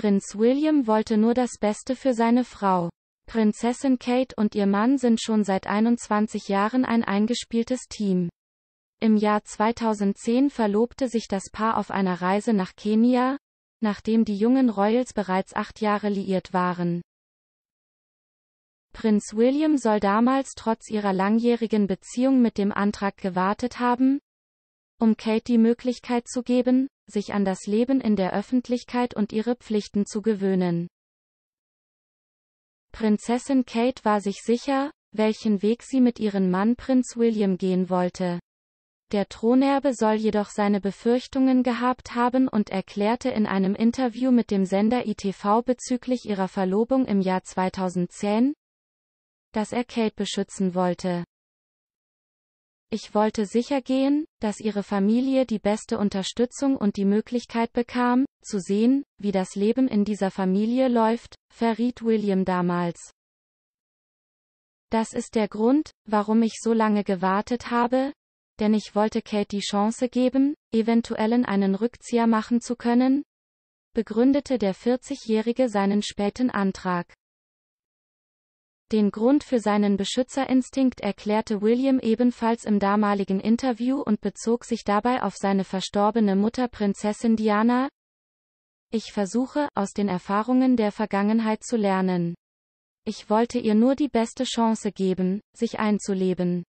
Prinz William wollte nur das Beste für seine Frau. Prinzessin Kate und ihr Mann sind schon seit 21 Jahren ein eingespieltes Team. Im Jahr 2010 verlobte sich das Paar auf einer Reise nach Kenia, nachdem die jungen Royals bereits acht Jahre liiert waren. Prinz William soll damals trotz ihrer langjährigen Beziehung mit dem Antrag gewartet haben, um Kate die Möglichkeit zu geben, sich an das Leben in der Öffentlichkeit und ihre Pflichten zu gewöhnen. Prinzessin Kate war sich sicher, welchen Weg sie mit ihrem Mann Prinz William gehen wollte. Der Thronerbe soll jedoch seine Befürchtungen gehabt haben und erklärte in einem Interview mit dem Sender ITV bezüglich ihrer Verlobung im Jahr 2010, dass er Kate beschützen wollte. Ich wollte sicher gehen, dass ihre Familie die beste Unterstützung und die Möglichkeit bekam, zu sehen, wie das Leben in dieser Familie läuft, verriet William damals. Das ist der Grund, warum ich so lange gewartet habe, denn ich wollte Kate die Chance geben, eventuellen einen Rückzieher machen zu können, begründete der 40-Jährige seinen späten Antrag. Den Grund für seinen Beschützerinstinkt erklärte William ebenfalls im damaligen Interview und bezog sich dabei auf seine verstorbene Mutter Prinzessin Diana. Ich versuche, aus den Erfahrungen der Vergangenheit zu lernen. Ich wollte ihr nur die beste Chance geben, sich einzuleben.